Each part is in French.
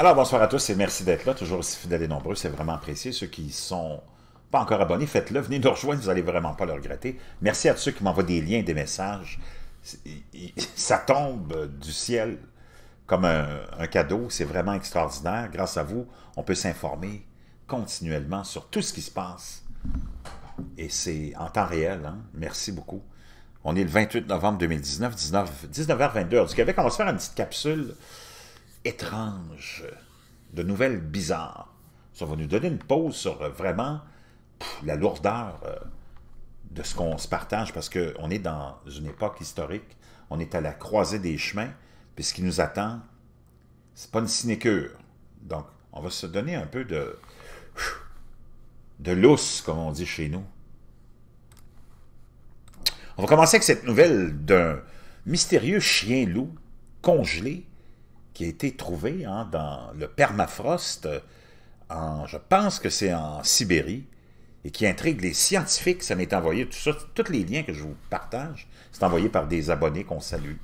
Alors, bonsoir à tous et merci d'être là. Toujours aussi fidèles et nombreux, c'est vraiment apprécié. Ceux qui sont pas encore abonnés, faites-le. Venez nous rejoindre, vous n'allez vraiment pas le regretter. Merci à tous ceux qui m'envoient des liens, des messages. Ça tombe du ciel comme un, cadeau. C'est vraiment extraordinaire. Grâce à vous, on peut s'informer continuellement sur tout ce qui se passe. Et c'est en temps réel. Hein. Merci beaucoup. On est le 28 novembre 2019, 19, h 22 du Québec. On va se faire une petite capsule étranges, de nouvelles bizarres. Ça va nous donner une pause sur euh, vraiment la lourdeur euh, de ce qu'on se partage, parce qu'on est dans une époque historique, on est à la croisée des chemins, puis ce qui nous attend, c'est pas une sinécure. Donc, on va se donner un peu de, de lousse, comme on dit chez nous. On va commencer avec cette nouvelle d'un mystérieux chien-loup congelé qui a été trouvé hein, dans le permafrost, en, je pense que c'est en Sibérie, et qui intrigue les scientifiques. Ça m'est envoyé, tout tous les liens que je vous partage, c'est envoyé par des abonnés qu'on salue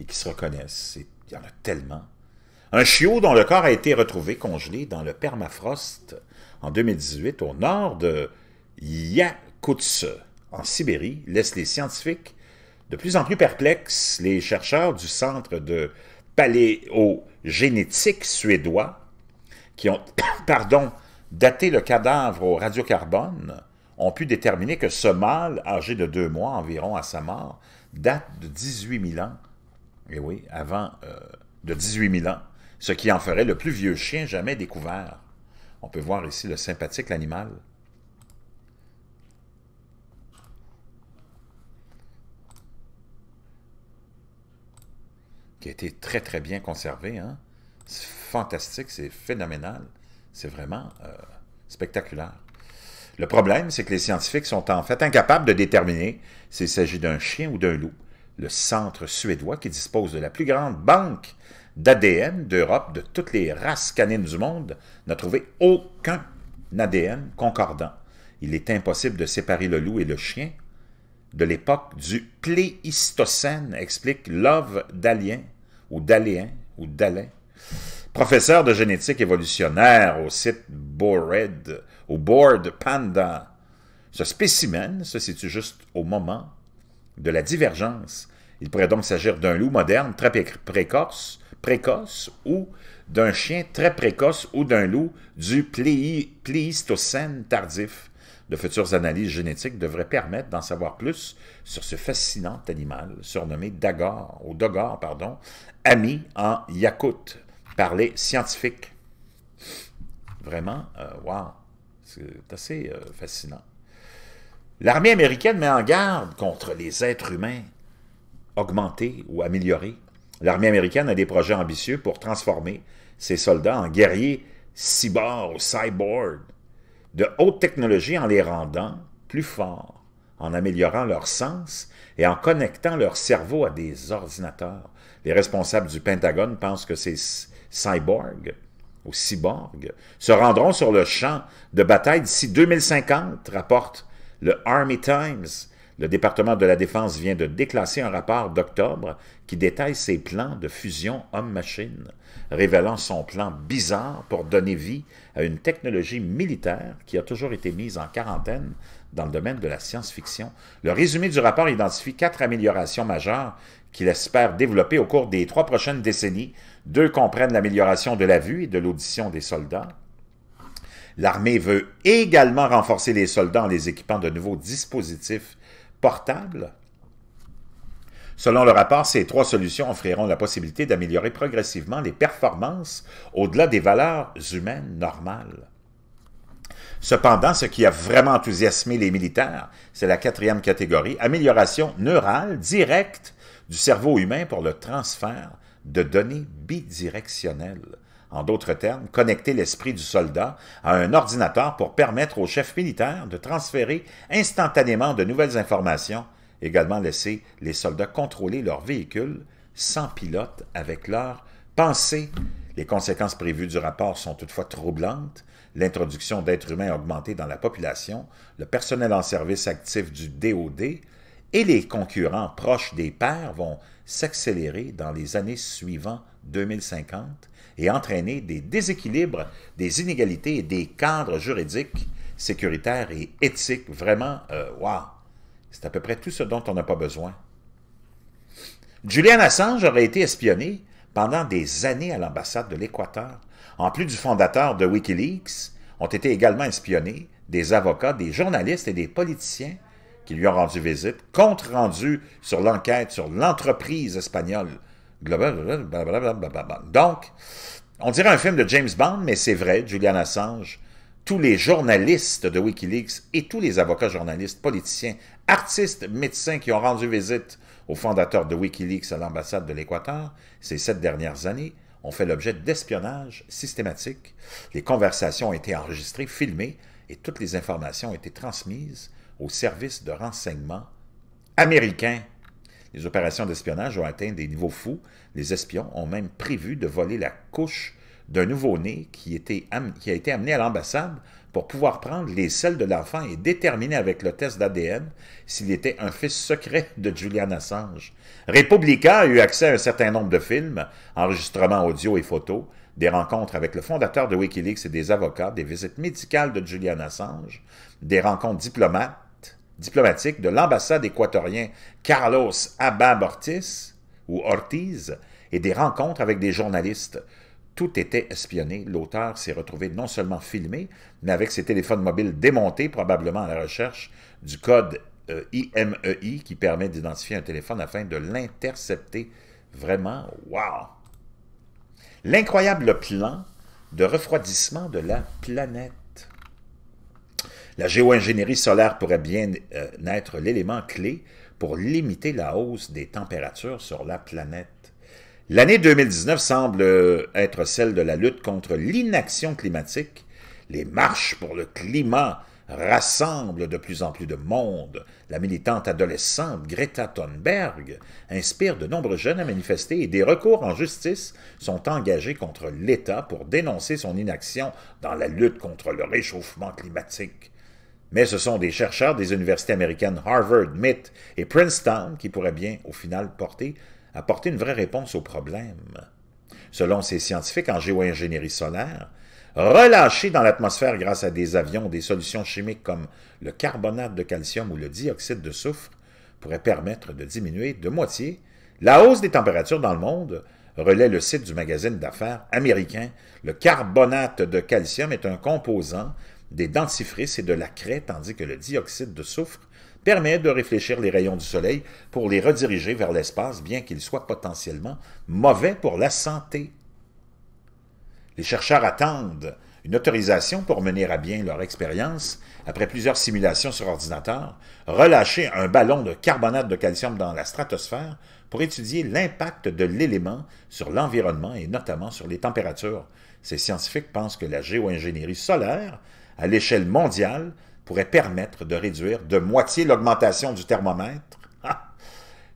et qui se reconnaissent. Il y en a tellement. Un chiot dont le corps a été retrouvé congelé dans le permafrost en 2018 au nord de Yakutsk, en Sibérie, laisse les scientifiques de plus en plus perplexes. Les chercheurs du Centre de paléogénétiques suédois qui ont, pardon, daté le cadavre au radiocarbone ont pu déterminer que ce mâle, âgé de deux mois environ à sa mort, date de 18 000 ans. Eh oui, avant euh, de 18 000 ans, ce qui en ferait le plus vieux chien jamais découvert. On peut voir ici le sympathique l'animal. qui a été très, très bien conservé. Hein? C'est fantastique, c'est phénoménal. C'est vraiment euh, spectaculaire. Le problème, c'est que les scientifiques sont en fait incapables de déterminer s'il s'agit d'un chien ou d'un loup. Le centre suédois, qui dispose de la plus grande banque d'ADN d'Europe de toutes les races canines du monde, n'a trouvé aucun ADN concordant. Il est impossible de séparer le loup et le chien de l'époque du Pléistocène, explique Love Dalien, ou Daléen, ou Dalin, professeur de génétique évolutionnaire au site Bored, au de Panda. Ce spécimen se situe juste au moment de la divergence. Il pourrait donc s'agir d'un loup moderne très précoce, précoce ou d'un chien très précoce ou d'un loup du Pléistocène tardif. De futures analyses génétiques devraient permettre d'en savoir plus sur ce fascinant animal surnommé Dagor, ou Dogor, pardon, ami en Yakut, par les scientifiques. Vraiment, euh, wow, c'est assez euh, fascinant. L'armée américaine met en garde contre les êtres humains augmentés ou améliorés. L'armée américaine a des projets ambitieux pour transformer ses soldats en guerriers cyborgs ou cyborgs de haute technologie en les rendant plus forts, en améliorant leur sens et en connectant leur cerveau à des ordinateurs. Les responsables du Pentagone pensent que ces cyborgs ou cyborgs se rendront sur le champ de bataille d'ici 2050, rapporte le Army Times, le département de la Défense vient de déclasser un rapport d'octobre qui détaille ses plans de fusion homme-machine, révélant son plan bizarre pour donner vie à une technologie militaire qui a toujours été mise en quarantaine dans le domaine de la science-fiction. Le résumé du rapport identifie quatre améliorations majeures qu'il espère développer au cours des trois prochaines décennies. Deux comprennent l'amélioration de la vue et de l'audition des soldats. L'armée veut également renforcer les soldats en les équipant de nouveaux dispositifs portable? Selon le rapport, ces trois solutions offriront la possibilité d'améliorer progressivement les performances au-delà des valeurs humaines normales. Cependant, ce qui a vraiment enthousiasmé les militaires, c'est la quatrième catégorie, amélioration neurale directe du cerveau humain pour le transfert de données bidirectionnelles en d'autres termes, connecter l'esprit du soldat à un ordinateur pour permettre aux chefs militaires de transférer instantanément de nouvelles informations, également laisser les soldats contrôler leurs véhicules sans pilote avec leur pensée. Les conséquences prévues du rapport sont toutefois troublantes. L'introduction d'êtres humains augmentés dans la population, le personnel en service actif du DOD et les concurrents proches des pairs vont s'accélérer dans les années suivant 2050 et entraîner des déséquilibres, des inégalités et des cadres juridiques, sécuritaires et éthiques. Vraiment, euh, waouh! C'est à peu près tout ce dont on n'a pas besoin. Julian Assange aurait été espionné pendant des années à l'ambassade de l'Équateur. En plus du fondateur de Wikileaks, ont été également espionnés des avocats, des journalistes et des politiciens qui lui ont rendu visite, compte rendu sur l'enquête sur l'entreprise espagnole. Donc, on dirait un film de James Bond, mais c'est vrai, Julian Assange, tous les journalistes de Wikileaks et tous les avocats journalistes, politiciens, artistes, médecins qui ont rendu visite au fondateur de Wikileaks à l'ambassade de l'Équateur ces sept dernières années ont fait l'objet d'espionnage systématique. Les conversations ont été enregistrées, filmées, et toutes les informations ont été transmises au service de renseignement américain, Les opérations d'espionnage ont atteint des niveaux fous. Les espions ont même prévu de voler la couche d'un nouveau-né qui, a été amené à l'ambassade pour pouvoir prendre les selles de l'enfant et déterminer avec le test d'ADN s'il était un fils secret de Julian Assange. Republica a eu accès à un certain nombre de films, enregistrements audio et photos, des rencontres avec le fondateur de Wikileaks et des avocats, des visites médicales de Julian Assange, des rencontres diplomates, diplomatique de l'ambassade équatorien Carlos Abab Ortiz, ou Ortiz, et des rencontres avec des journalistes. Tout était espionné. L'auteur s'est retrouvé non seulement filmé, mais avec ses téléphones mobiles démontés, probablement à la recherche du code IMEI euh, e qui permet d'identifier un téléphone afin de l'intercepter. Vraiment, wow! L'incroyable plan de refroidissement de la planète. La géo-ingénierie solaire pourrait bien euh, être l'élément clé pour limiter la hausse des températures sur la planète. L'année 2019 semble euh, être celle de la lutte contre l'inaction climatique. Les marches pour le climat rassemblent de plus en plus de monde. La militante adolescente Greta Thunberg inspire de nombreux jeunes à manifester et des recours en justice sont engagés contre l'État pour dénoncer son inaction dans la lutte contre le réchauffement climatique. Mais ce sont des chercheurs des universités américaines Harvard, MIT et Princeton qui pourraient bien, au final, apporter une vraie réponse au problème. Selon ces scientifiques en géo-ingénierie solaire, relâcher dans l'atmosphère grâce à des avions des solutions chimiques comme le carbonate de calcium ou le dioxyde de soufre pourrait permettre de diminuer de moitié la hausse des températures dans le monde, relaie le site du magazine d'affaires américain. Le carbonate de calcium est un composant des dentifrices et de la craie, tandis que le dioxyde de soufre permet de réfléchir les rayons du soleil pour les rediriger vers l'espace, bien qu'ils soient potentiellement mauvais pour la santé. Les chercheurs attendent une autorisation pour mener à bien leur expérience, après plusieurs simulations sur ordinateur, relâcher un ballon de carbonate de calcium dans la stratosphère pour étudier l'impact de l'élément sur l'environnement et notamment sur les températures. Ces scientifiques pensent que la géoingénierie solaire à l'échelle mondiale pourrait permettre de réduire de moitié l'augmentation du thermomètre. Ah!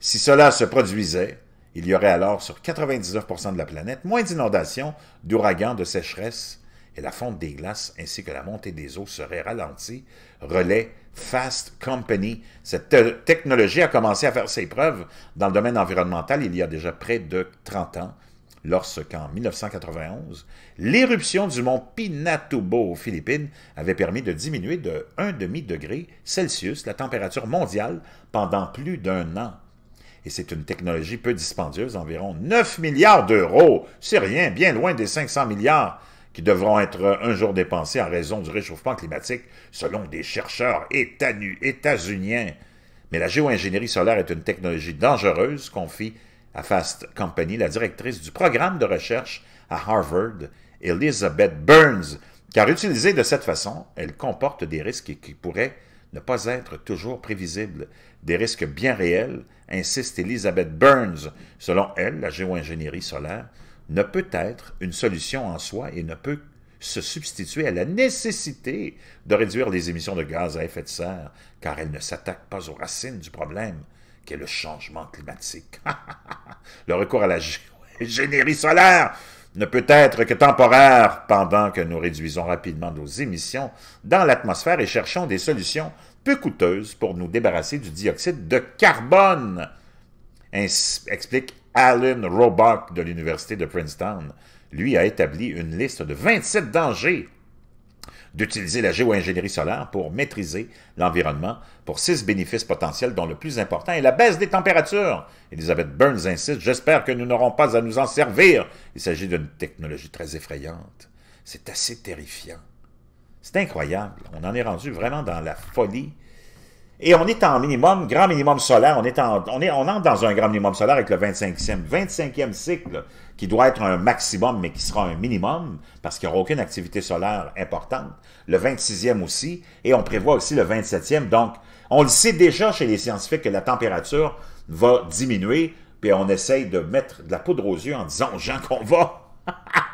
si cela se produisait, il y aurait alors sur 99 de la planète moins d'inondations, d'ouragans, de sécheresses, et la fonte des glaces ainsi que la montée des eaux serait ralentie, relais Fast Company. Cette technologie a commencé à faire ses preuves dans le domaine environnemental il y a déjà près de 30 ans lorsqu'en 1991, l'éruption du mont Pinatubo aux Philippines avait permis de diminuer de 1,5 degré Celsius la température mondiale pendant plus d'un an. Et c'est une technologie peu dispendieuse, environ 9 milliards d'euros. C'est rien, bien loin des 500 milliards qui devront être euh, un jour dépensés en raison du réchauffement climatique, selon des chercheurs états-uniens. Mais la géo-ingénierie solaire est une technologie dangereuse, confie à Fast Company, la directrice du programme de recherche à Harvard, Elizabeth Burns, car utilisée de cette façon, elle comporte des risques qui pourraient ne pas être toujours prévisibles, des risques bien réels, insiste Elizabeth Burns. Selon elle, la géo-ingénierie solaire ne peut être une solution en soi et ne peut se substituer à la nécessité de réduire les émissions de gaz à effet de serre, car elle ne s'attaque pas aux racines du problème qu'est le changement climatique. le recours à la générie solaire ne peut être que temporaire pendant que nous réduisons rapidement nos émissions dans l'atmosphère et cherchons des solutions peu coûteuses pour nous débarrasser du dioxyde de carbone, explique Alan Roebuck de l'Université de Princeton. Lui a établi une liste de 27 dangers d'utiliser la géo-ingénierie solaire pour maîtriser l'environnement pour six bénéfices potentiels, dont le plus important est la baisse des températures. Elizabeth Burns insiste, j'espère que nous n'aurons pas à nous en servir. Il s'agit d'une technologie très effrayante. C'est assez terrifiant. C'est incroyable. On en est rendu vraiment dans la folie. Et on est en minimum, grand minimum solaire. On, est on, est, on entre dans un grand minimum solaire avec le 25e, 25e cycle qui doit être un maximum, mais qui sera un minimum, parce qu'il n'y aura aucune activité solaire importante. Le 26e aussi, et on prévoit aussi le 27e. Donc, on le sait déjà chez les scientifiques que la température va diminuer, puis on essaye de mettre de la poudre aux yeux en disant aux gens qu'on va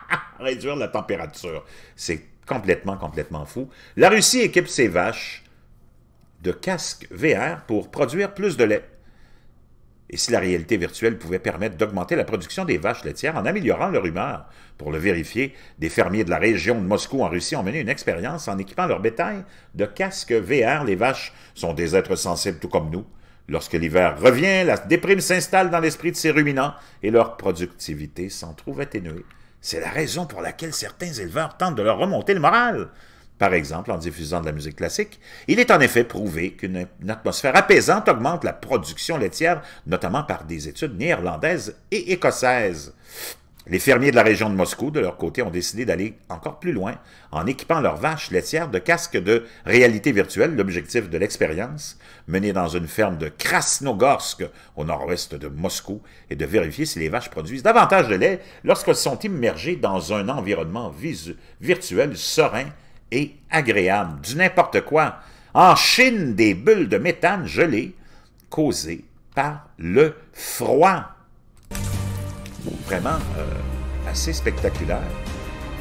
réduire la température. C'est complètement, complètement fou. La Russie équipe ses vaches de casques VR pour produire plus de lait et si la réalité virtuelle pouvait permettre d'augmenter la production des vaches laitières en améliorant leur humeur. Pour le vérifier, des fermiers de la région de Moscou en Russie ont mené une expérience en équipant leur bétail de casques VR. Les vaches sont des êtres sensibles tout comme nous. Lorsque l'hiver revient, la déprime s'installe dans l'esprit de ces ruminants et leur productivité s'en trouve atténuée. C'est la raison pour laquelle certains éleveurs tentent de leur remonter le moral par exemple en diffusant de la musique classique, il est en effet prouvé qu'une atmosphère apaisante augmente la production laitière, notamment par des études néerlandaises et écossaises. Les fermiers de la région de Moscou, de leur côté, ont décidé d'aller encore plus loin en équipant leurs vaches laitières de casques de réalité virtuelle, l'objectif de l'expérience, menée dans une ferme de Krasnogorsk, au nord-ouest de Moscou, est de vérifier si les vaches produisent davantage de lait lorsqu'elles sont immergées dans un environnement virtuel serein et agréable. Du n'importe quoi. En Chine, des bulles de méthane gelées causées par le froid. Vraiment euh, assez spectaculaire.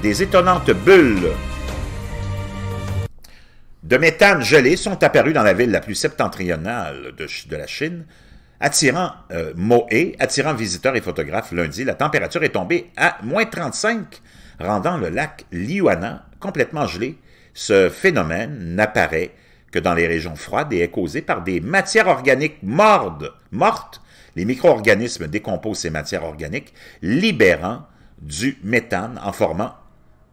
Des étonnantes bulles de méthane gelée sont apparues dans la ville la plus septentrionale de, de la Chine, attirant euh, Moé, attirant visiteurs et photographes lundi. La température est tombée à moins 35 rendant le lac Liuana complètement gelé, ce phénomène n'apparaît que dans les régions froides et est causé par des matières organiques mortes. Les micro-organismes décomposent ces matières organiques, libérant du méthane en formant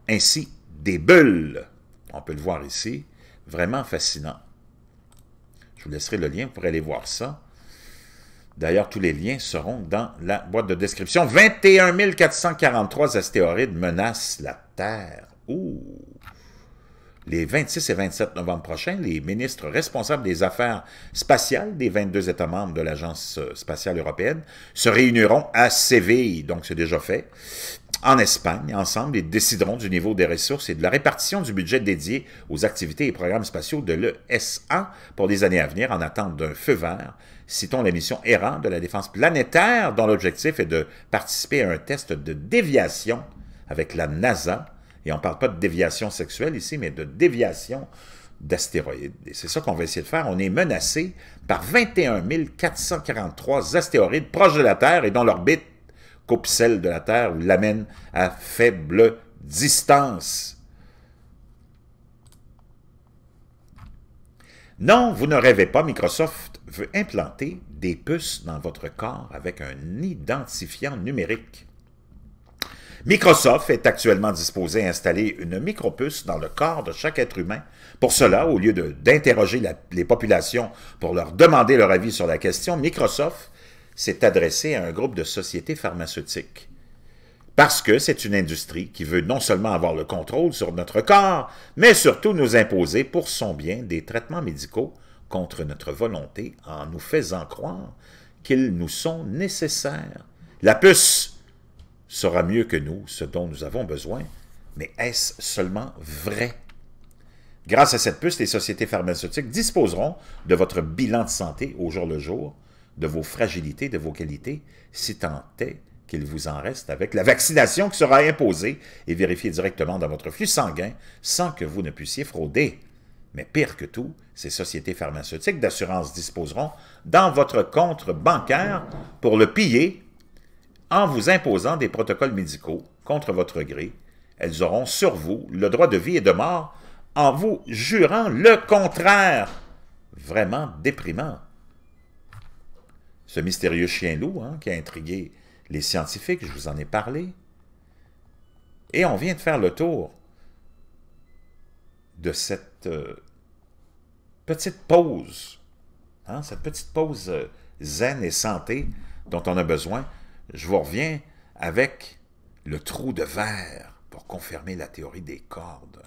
ainsi des bulles. On peut le voir ici, vraiment fascinant. Je vous laisserai le lien, pour aller voir ça. D'ailleurs, tous les liens seront dans la boîte de description. 21 443 astéroïdes menacent la Terre. Les 26 et 27 novembre prochains, les ministres responsables des affaires spatiales des 22 États membres de l'Agence spatiale européenne se réuniront à Séville, donc c'est déjà fait, en Espagne. Ensemble, ils décideront du niveau des ressources et de la répartition du budget dédié aux activités et programmes spatiaux de l'ESA pour les années à venir en attente d'un feu vert. Citons la mission errant de la défense planétaire dont l'objectif est de participer à un test de déviation avec la NASA. Et on ne parle pas de déviation sexuelle ici, mais de déviation d'astéroïdes. Et c'est ça qu'on va essayer de faire. On est menacé par 21 443 astéroïdes proches de la Terre et dont l'orbite coupe celle de la terre ou l'amène à faible distance. Non, vous ne rêvez pas, Microsoft veut implanter des puces dans votre corps avec un identifiant numérique. Microsoft est actuellement disposé à installer une micropuce dans le corps de chaque être humain. Pour cela, au lieu d'interroger les populations pour leur demander leur avis sur la question, Microsoft s'est adressé à un groupe de sociétés pharmaceutiques. Parce que c'est une industrie qui veut non seulement avoir le contrôle sur notre corps, mais surtout nous imposer pour son bien des traitements médicaux contre notre volonté en nous faisant croire qu'ils nous sont nécessaires. La puce sera mieux que nous ce dont nous avons besoin, mais est-ce seulement vrai? Grâce à cette puce, les sociétés pharmaceutiques disposeront de votre bilan de santé au jour le jour de vos fragilités, de vos qualités, si tant est qu'il vous en reste avec la vaccination qui sera imposée et vérifiée directement dans votre flux sanguin sans que vous ne puissiez frauder. Mais pire que tout, ces sociétés pharmaceutiques d'assurance disposeront dans votre compte bancaire pour le piller en vous imposant des protocoles médicaux contre votre gré. Elles auront sur vous le droit de vie et de mort en vous jurant le contraire. Vraiment déprimant ce mystérieux chien loup hein, qui a intrigué les scientifiques, je vous en ai parlé. Et on vient de faire le tour de cette euh, petite pause, hein, cette petite pause euh, zen et santé dont on a besoin. Je vous reviens avec le trou de verre pour confirmer la théorie des cordes.